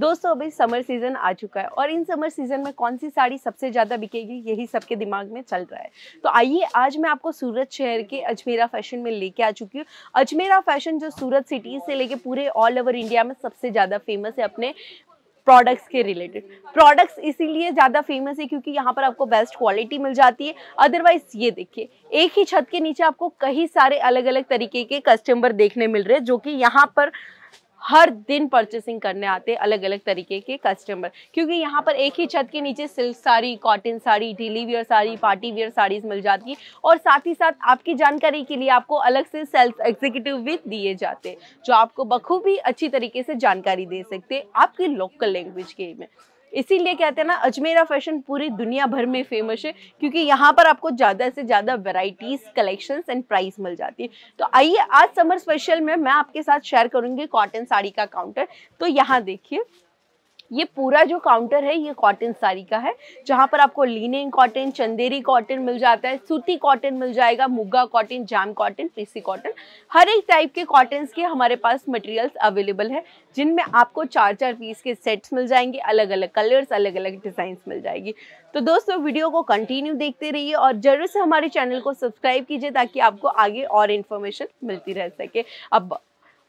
दोस्तों अभी summer season आ चुका है और इन समर सीजन में कौन सी साड़ी सबसे ज़्यादा बिकेगी यही सबके दिमाग में चल रहा है तो आइए आज मैं आपको सूरत शहर के अजमेरा फैशन में लेके आ चुकी हूँ अजमेरा फैशन जो सूरत सिटी से लेके पूरे ऑल ओवर इंडिया में सबसे ज़्यादा फेमस है अपने प्रोडक्ट्स के रिलेटेड प्रोडक्ट्स इसीलिए ज़्यादा फेमस है क्योंकि यहाँ पर आपको बेस्ट क्वालिटी मिल जाती है अदरवाइज ये देखिए एक ही छत के नीचे आपको कई सारे अलग अलग तरीके के कस्टमर देखने मिल रहे हैं जो कि यहाँ पर हर दिन परचेसिंग करने आते हैं अलग अलग तरीके के कस्टमर क्योंकि यहाँ पर एक ही छत के नीचे silk sari cotton sari daily wear sari party wear saris मिल जाती और साथ ही साथ आपकी जानकारी के लिए आपको अलग से सेल्फ एग्जीक्यूटिव भी दिए जाते जो आपको बखूबी अच्छी तरीके से जानकारी दे सकते आपकी लोकल लैंग्वेज के में इसीलिए कहते हैं ना अजमेरा फैशन पूरी दुनिया भर में फेमस है क्योंकि यहाँ पर आपको ज़्यादा से ज़्यादा वेराइटीज़ कलेक्शंस एंड प्राइस मिल जाती है तो आइए आज समर स्पेशल में मैं आपके साथ शेयर करूँगी कॉटन साड़ी का काउंटर तो यहाँ देखिए ये पूरा जो काउंटर है ये कॉटन साड़ी का है जहाँ पर आपको लीनिंग कॉटन चंदेरी कॉटन मिल जाता है सूती कॉटन मिल जाएगा मुग्गा कॉटन जाम कॉटन पीसी कॉटन हर एक टाइप के कॉटन के हमारे पास मटेरियल्स अवेलेबल है जिनमें आपको चार चार पीस के सेट्स मिल जाएंगे अलग अलग कलर्स अलग अलग डिज़ाइन मिल जाएगी तो दोस्तों वीडियो को कंटिन्यू देखते रहिए और जरूर से हमारे चैनल को सब्सक्राइब कीजिए ताकि आपको आगे और इन्फॉर्मेशन मिलती रह सके अब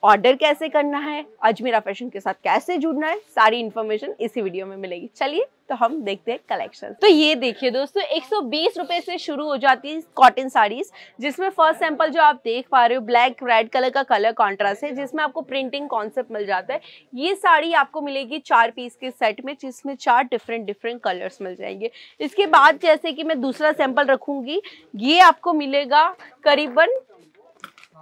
ऑर्डर कैसे करना है अजमेरा फैशन के साथ कैसे जुड़ना है सारी इन्फॉर्मेशन इसी वीडियो में मिलेगी चलिए तो हम देखते हैं कलेक्शन तो ये देखिए दोस्तों एक सौ से शुरू हो जाती है कॉटन साड़ीज जिसमें फर्स्ट सैंपल जो आप देख पा रहे हो ब्लैक रेड कलर का कलर कॉन्ट्रास्ट है जिसमें आपको प्रिंटिंग कॉन्सेप्ट मिल जाता है ये साड़ी आपको मिलेगी चार पीस के सेट में जिसमें चार डिफरेंट डिफरेंट कलर्स मिल जाएंगे इसके बाद जैसे कि मैं दूसरा सैंपल रखूंगी ये आपको मिलेगा करीबन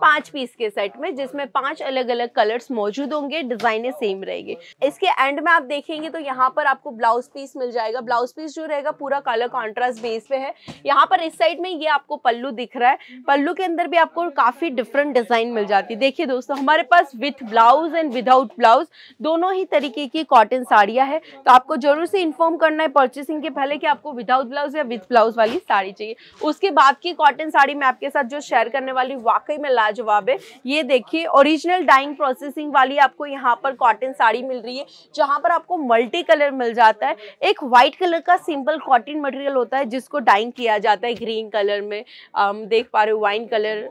पांच पीस के सेट में जिसमें पांच अलग अलग कलर्स मौजूद होंगे डिजाइने सेम रहेगी इसके एंड में आप देखेंगे तो यहाँ पर आपको ब्लाउज पीस मिल जाएगा ब्लाउज पीस जो रहेगा पूरा कलर कॉन्ट्रास्ट बेस पे है यहाँ पर इस साइड में ये आपको पल्लू दिख रहा है पल्लू के अंदर भी आपको काफी डिफरेंट डिजाइन मिल जाती है देखिये दोस्तों हमारे पास with blouse and without blouse दोनों ही तरीके की कॉटन साड़ियाँ है तो आपको जरूर से इन्फॉर्म करना है परचेसिंग के पहले कि आपको विदाउट ब्लाउज या विथ ब्लाउज वाली साड़ी चाहिए उसके बाद की कॉटन साड़ी मैं आपके साथ जो शेयर करने वाली वाकई में ला लाजवाब है ये देखिए ओरिजिनल डाइंग प्रोसेसिंग वाली आपको यहाँ पर कॉटन साड़ी मिल रही है जहाँ पर आपको मल्टी कलर मिल जाता है एक व्हाइट कलर का सिंपल कॉटन मटेरियल होता है जिसको डाइंग किया जाता है ग्रीन कलर में हम देख पा रहे हो वाइन कलर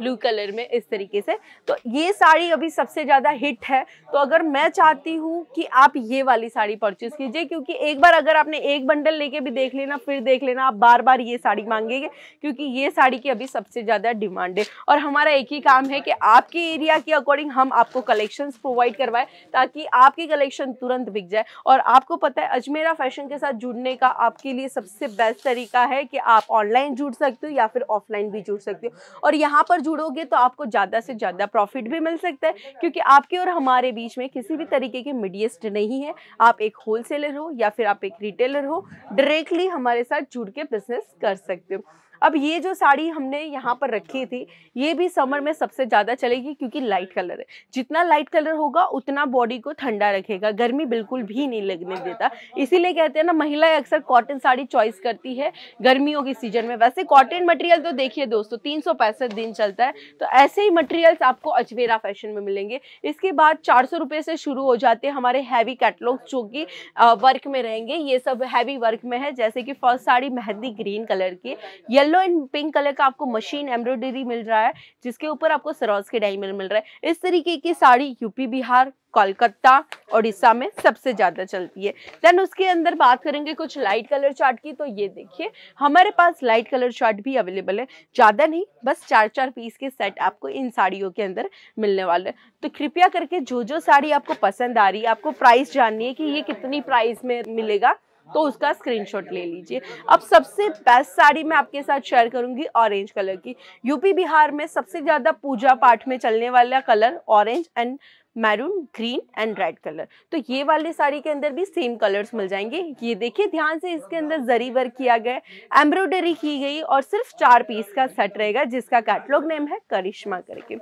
ब्लू कलर में इस तरीके से तो ये साड़ी अभी सबसे ज़्यादा हिट है तो अगर मैं चाहती हूँ कि आप ये वाली साड़ी परचेज कीजिए क्योंकि एक बार अगर आपने एक बंडल लेके भी देख लेना फिर देख लेना आप बार बार ये साड़ी मांगेंगे क्योंकि ये साड़ी की अभी सबसे ज़्यादा डिमांड है और हमारा हमारा एक ही काम है कि आपके एरिया के अकॉर्डिंग हम आपको कलेक्शंस प्रोवाइड करवाएं ताकि आपकी कलेक्शन तुरंत बिक जाए और आपको पता है अजमेरा फैशन के साथ जुड़ने का आपके लिए सबसे बेस्ट तरीका है कि आप ऑनलाइन जुड़ सकते हो या फिर ऑफलाइन भी जुड़ सकते हो और यहाँ पर जुड़ोगे तो आपको ज़्यादा से ज़्यादा प्रॉफिट भी मिल सकता है क्योंकि आपके और हमारे बीच में किसी भी तरीके के मिडियस्ट नहीं है आप एक होलसेलर हो या फिर आप एक रिटेलर हो डायरेक्टली हमारे साथ जुड़ के बिजनेस कर सकते हो अब ये जो साड़ी हमने यहाँ पर रखी थी ये भी समर में सबसे ज़्यादा चलेगी क्योंकि लाइट कलर है जितना लाइट कलर होगा उतना बॉडी को ठंडा रखेगा गर्मी बिल्कुल भी नहीं लगने देता इसीलिए कहते हैं ना महिलाएं अक्सर कॉटन साड़ी चॉइस करती है गर्मियों के सीजन में वैसे कॉटन मटेरियल तो देखिए दोस्तों तीन दिन चलता है तो ऐसे ही मटेरियल्स आपको अजमेरा फैशन में मिलेंगे इसके बाद चार सौ से शुरू हो जाते हैं हमारे हैवी कैटलॉग जो कि वर्क में रहेंगे ये सब हैवी वर्क में है जैसे कि first sari mehndi green colour की yellow yellow and pink colour का आपको मशीन एम्ब्रॉयडरी मिल रहा है जिसके ऊपर आपको सरोज के डाई मिल रहा है इस तरीके की साड़ी यूपी बिहार कोलकाता उड़ीसा में सबसे ज़्यादा चलती है देन उसके अंदर बात करेंगे कुछ लाइट कलर चार्ट की तो ये देखिए हमारे पास लाइट कलर चार्ट भी अवेलेबल है ज़्यादा नहीं बस चार चार पीस के सेट आपको इन साड़ियों के अंदर मिलने वाले हैं तो कृपया करके जो जो साड़ी आपको पसंद आ रही है आपको प्राइस जाननी है कि ये कितनी प्राइस में मिलेगा तो उसका स्क्रीनशॉट ले लीजिए अब सबसे बेस्ट साड़ी मैं आपके साथ शेयर करूंगी ऑरेंज कलर की यूपी बिहार में सबसे ज़्यादा पूजा पाठ में चलने वाला colour orange and maroon green and red colour तो ये वाले साड़ी के अंदर भी सेम कलर्स मिल जाएंगे ये देखिए ध्यान से इसके अंदर जरी वर्क किया गया एम्ब्रॉयडरी की गई और सिर्फ चार पीस का सेट रहेगा जिसका कैटलॉग नेम है करिश्मा करके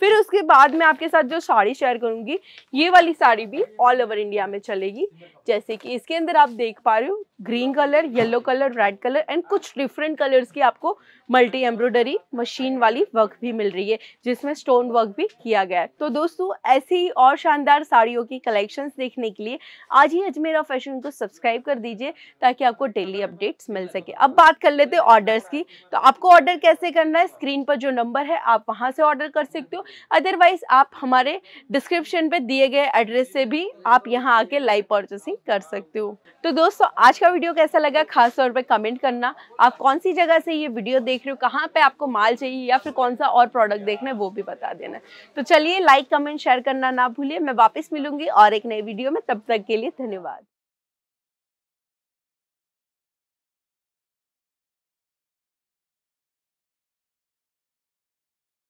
फिर उसके बाद मैं आपके साथ जो साड़ी शेयर करूंगी ये वाली साड़ी भी ऑल ओवर इंडिया में चलेगी जैसे कि इसके अंदर आप देख पा रहे हो green colour yellow colour red colour and कुछ डिफरेंट कलर्स की आपको मल्टी एम्ब्रॉयडरी मशीन वाली वर्क भी मिल रही है जिसमें स्टोन वर्क भी किया गया है तो दोस्तों ऐसी ही और शानदार साड़ियों की कलेक्शंस देखने के लिए आज ही अजमेरा फैशन को सब्सक्राइब कर दीजिए ताकि आपको डेली अपडेट्स मिल सके अब बात कर लेते हैं ऑर्डर्स की तो आपको ऑर्डर कैसे करना है स्क्रीन पर जो नंबर है आप वहाँ से ऑर्डर कर सकते हो अदरवाइज आप हमारे डिस्क्रिप्शन पर दिए गए एड्रेस से भी आप यहाँ आके लाइव परचेसिंग कर सकते हो तो दोस्तों आज का वीडियो कैसा लगा खास तौर पर कमेंट करना आप कौन सी जगह से ये वीडियो देख रहे हो कहाँ पे आपको माल चाहिए या फिर कौन सा और प्रोडक्ट देखना है वो भी बता देना तो चलिए लाइक कमेंट शेयर करना ना भूलिए मैं वापस मिलूंगी और एक नई वीडियो में तब तक के लिए धन्यवाद